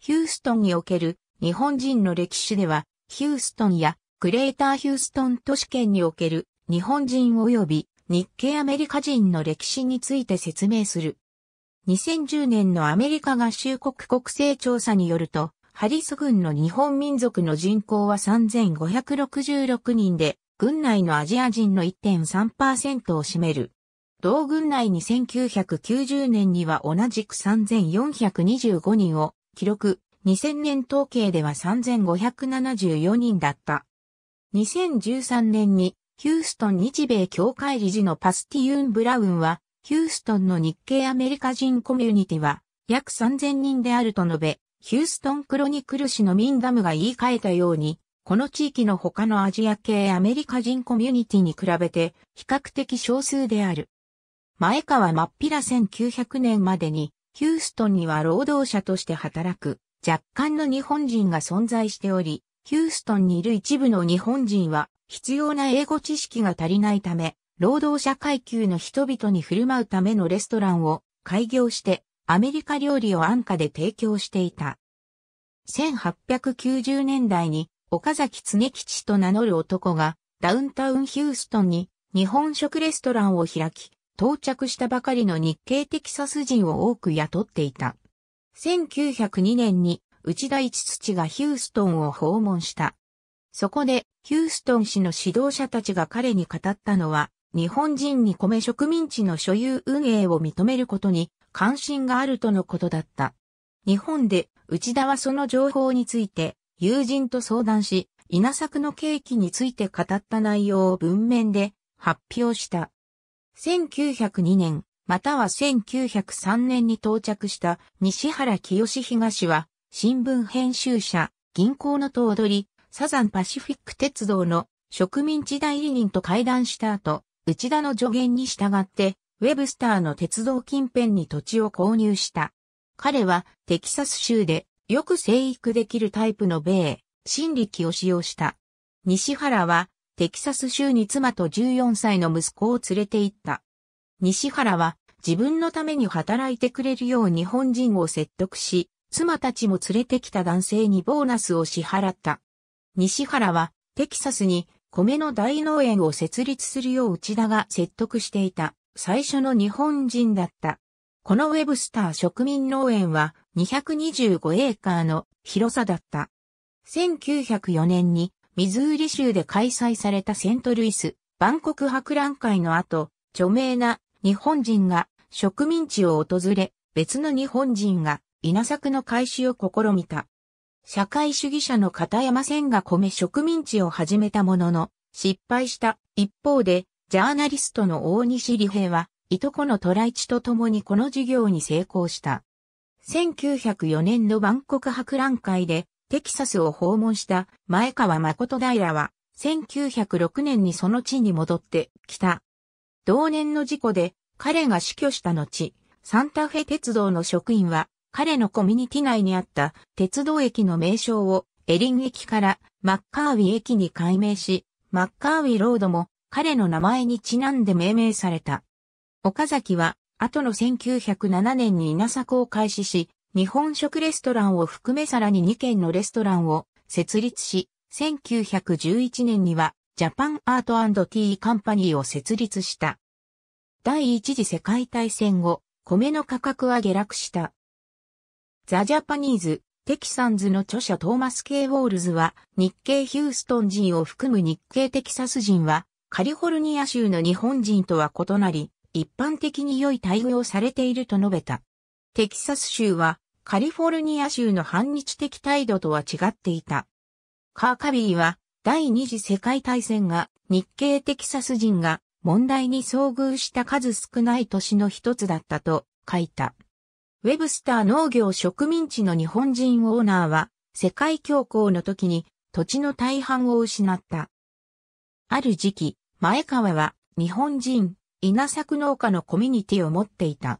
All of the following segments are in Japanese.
ヒューストンにおける日本人の歴史では、ヒューストンやグレーターヒューストン都市圏における日本人及び日系アメリカ人の歴史について説明する。2010年のアメリカ合衆国国勢調査によると、ハリス軍の日本民族の人口は3566人で、軍内のアジア人の1.3%を占める。同軍内に1990年には同じく3425人を記録、2000年統計では3574人だった。2013年にヒューストン日米協会理事のパスティユーン・ブラウンは、ヒューストンの日系アメリカ人コミュニティは約3000人であると述べ、ヒューストンクロニクル氏のミンダムが言い換えたように、この地域の他のアジア系アメリカ人コミュニティに比べて比較的少数である。前川真っ平1900年までにヒューストンには労働者として働く若干の日本人が存在しており、ヒューストンにいる一部の日本人は必要な英語知識が足りないため、労働者階級の人々に振る舞うためのレストランを開業してアメリカ料理を安価で提供していた。1890年代に岡崎恒吉と名乗る男がダウンタウンヒューストンに日本食レストランを開き、到着したばかりの日系テキサス人を多く雇っていた。1902年に内田一土がヒューストンを訪問した。そこでヒューストン市の指導者たちが彼に語ったのは、日本人に米植民地の所有運営を認めることに関心があるとのことだった。日本で内田はその情報について友人と相談し、稲作の契機について語った内容を文面で発表した。1902年、または1903年に到着した西原清東は、新聞編集者、銀行の頭取、サザンパシフィック鉄道の植民地代理人と会談した後、内田の助言に従って、ウェブスターの鉄道近辺に土地を購入した。彼はテキサス州でよく生育できるタイプの米、新力を使用した。西原はテキサス州に妻と14歳の息子を連れて行った。西原は自分のために働いてくれるよう日本人を説得し、妻たちも連れてきた男性にボーナスを支払った。西原はテキサスに米の大農園を設立するよう内田が説得していた最初の日本人だった。このウェブスター植民農園は225エーカーの広さだった。1904年にミズーリ州で開催されたセントルイス、万国博覧会の後、著名な日本人が植民地を訪れ、別の日本人が稲作の開始を試みた。社会主義者の片山千が米植民地を始めたものの、失敗した一方で、ジャーナリストの大西理平は、いとこの虎市と共にこの事業に成功した。1904年の万国博覧会で、テキサスを訪問した前川誠平は、1906年にその地に戻ってきた。同年の事故で彼が死去した後、サンタフェ鉄道の職員は彼のコミュニティ内にあった鉄道駅の名称をエリン駅からマッカーウィ駅に改名し、マッカーウィロードも彼の名前にちなんで命名された。岡崎は後の1907年に稲作を開始し、日本食レストランを含めさらに2軒のレストランを設立し、1911年にはジャパンアートティーカンパニーを設立した。第一次世界大戦後、米の価格は下落した。ザ・ジャパニーズ、テキサンズの著者トーマス・ケイ・ウォールズは、日系ヒューストン人を含む日系テキサス人は、カリフォルニア州の日本人とは異なり、一般的に良い待遇をされていると述べた。テキサス州はカリフォルニア州の反日的態度とは違っていた。カーカビーは第二次世界大戦が日系テキサス人が問題に遭遇した数少ない年の一つだったと書いた。ウェブスター農業植民地の日本人オーナーは世界恐慌の時に土地の大半を失った。ある時期、前川は日本人稲作農家のコミュニティを持っていた。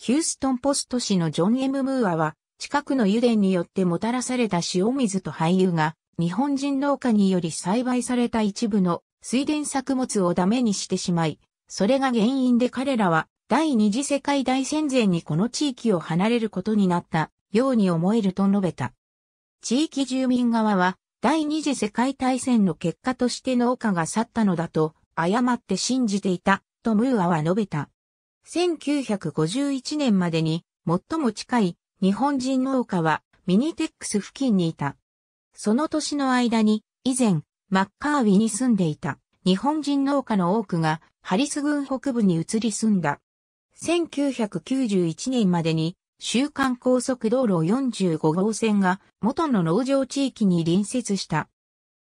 ヒューストンポスト氏のジョン・エム・ムーアは、近くの油田によってもたらされた塩水と廃油が、日本人農家により栽培された一部の水田作物をダメにしてしまい、それが原因で彼らは第二次世界大戦前にこの地域を離れることになったように思えると述べた。地域住民側は第二次世界大戦の結果として農家が去ったのだと誤って信じていたとムーアは述べた。1951年までに最も近い日本人農家はミニテックス付近にいた。その年の間に以前マッカーウィに住んでいた日本人農家の多くがハリス郡北部に移り住んだ。1991年までに週刊高速道路45号線が元の農場地域に隣接した。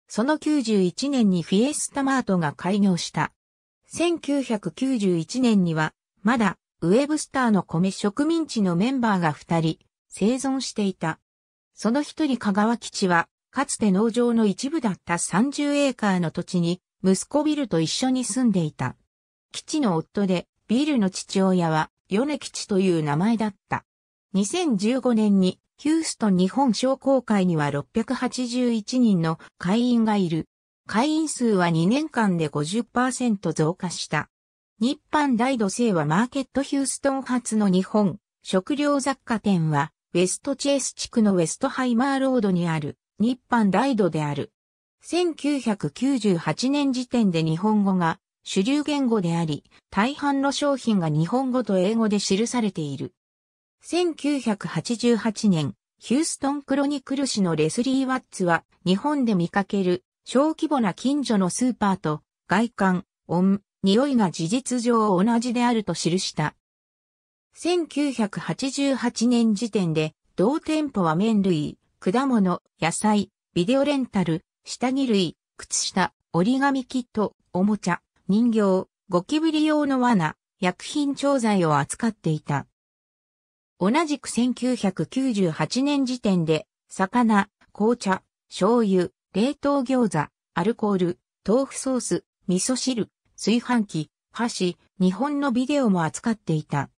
その91年にフィエスタマートが開業した。1991年にはまだ、ウェブスターの米植民地のメンバーが二人、生存していた。その一人香川基地は、かつて農場の一部だった30エーカーの土地に、息子ビルと一緒に住んでいた。基地の夫で、ビルの父親は、米吉という名前だった。2015年に、ヒューストン日本商工会には681人の会員がいる。会員数は2年間で50%増加した。日販大土星はマーケットヒューストン発の日本食料雑貨店はウェストチェース地区のウェストハイマーロードにある日販大土である。1998年時点で日本語が主流言語であり、大半の商品が日本語と英語で記されている。1988年、ヒューストンクロニクル氏のレスリー・ワッツは日本で見かける小規模な近所のスーパーと外観、音、匂いが事実上同じであると記した。1988年時点で、同店舗は麺類、果物、野菜、ビデオレンタル、下着類、靴下、折り紙キット、おもちゃ、人形、ゴキブリ用の罠、薬品調剤を扱っていた。同じく1998年時点で、魚、紅茶、醤油、冷凍餃子、アルコール、豆腐ソース、味噌汁、炊飯器、箸、日本のビデオも扱っていた。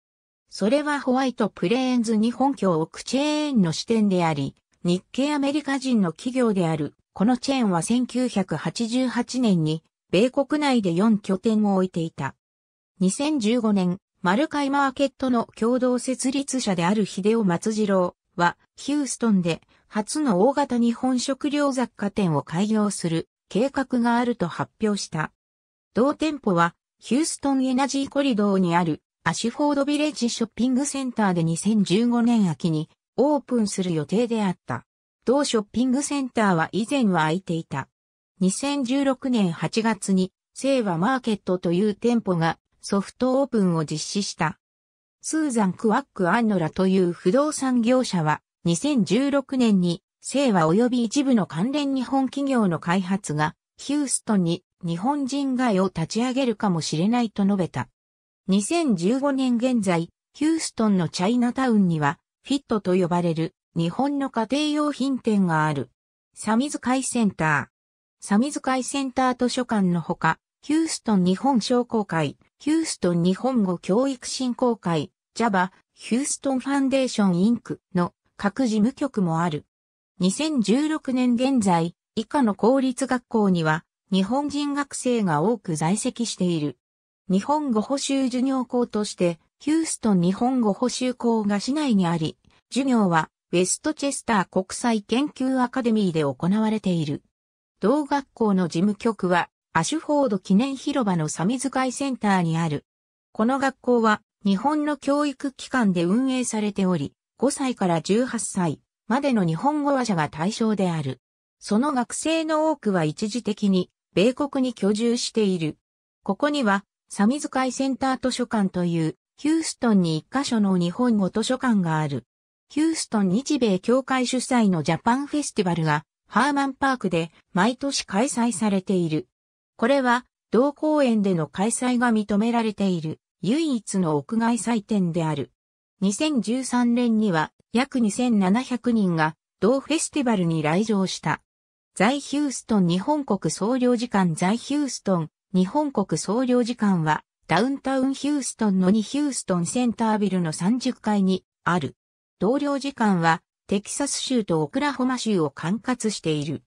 それはホワイトプレーンズ日本協クチェーンの支店であり、日系アメリカ人の企業である、このチェーンは1988年に、米国内で4拠点を置いていた。2015年、マルカイマーケットの共同設立者である秀夫松次郎は、ヒューストンで初の大型日本食料雑貨店を開業する計画があると発表した。同店舗は、ヒューストンエナジーコリドーにある、アシュフォードビレッジショッピングセンターで2015年秋にオープンする予定であった。同ショッピングセンターは以前は空いていた。2016年8月に、セイワマーケットという店舗がソフトオープンを実施した。スーザン・クワック・アンノラという不動産業者は、2016年に、セイワ及び一部の関連日本企業の開発が、ヒューストンに日本人街を立ち上げるかもしれないと述べた。2015年現在、ヒューストンのチャイナタウンには、フィットと呼ばれる日本の家庭用品店がある。サミズ会センター。サミズ会センター図書館のほか、ヒューストン日本商工会、ヒューストン日本語教育振興会、JAVA、ヒューストンファンデーションインクの各事務局もある。2016年現在、以下の公立学校には、日本人学生が多く在籍している。日本語補習授業校として、ヒューストン日本語補習校が市内にあり、授業はウェストチェスター国際研究アカデミーで行われている。同学校の事務局は、アシュフォード記念広場のサミズ会センターにある。この学校は、日本の教育機関で運営されており、5歳から18歳までの日本語話者が対象である。その学生の多くは一時的に米国に居住している。ここには、サミズイセンター図書館という、ヒューストンに一箇所の日本語図書館がある。ヒューストン日米協会主催のジャパンフェスティバルが、ハーマンパークで毎年開催されている。これは、同公園での開催が認められている、唯一の屋外祭典である。2013年には、約2700人が、同フェスティバルに来場した。在ヒューストン日本国総領事館在ヒューストン日本国総領事館はダウンタウンヒューストンの2ヒューストンセンタービルの30階にある。同領事館はテキサス州とオクラホマ州を管轄している。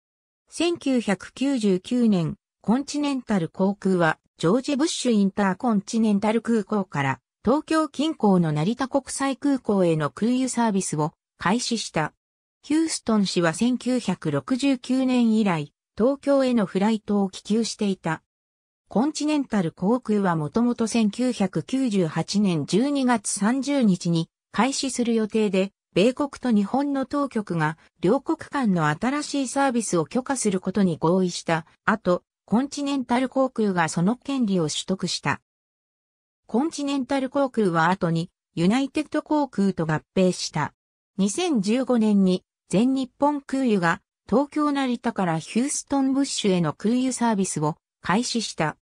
1999年、コンチネンタル航空はジョージ・ブッシュ・インターコンチネンタル空港から東京近郊の成田国際空港への空輸サービスを開始した。ヒューストン氏は1969年以来、東京へのフライトを寄給していた。コンチネンタル航空はもともと1998年12月30日に開始する予定で、米国と日本の当局が両国間の新しいサービスを許可することに合意した後、コンチネンタル航空がその権利を取得した。コンチネンタル航空は後にユナイテッド航空と合併した。2015年に全日本空輸が東京成田からヒューストンブッシュへの空輸サービスを開始した。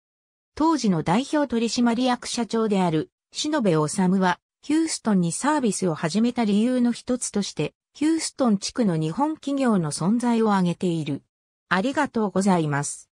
当時の代表取締役社長である、篠部治は、ヒューストンにサービスを始めた理由の一つとして、ヒューストン地区の日本企業の存在を挙げている。ありがとうございます。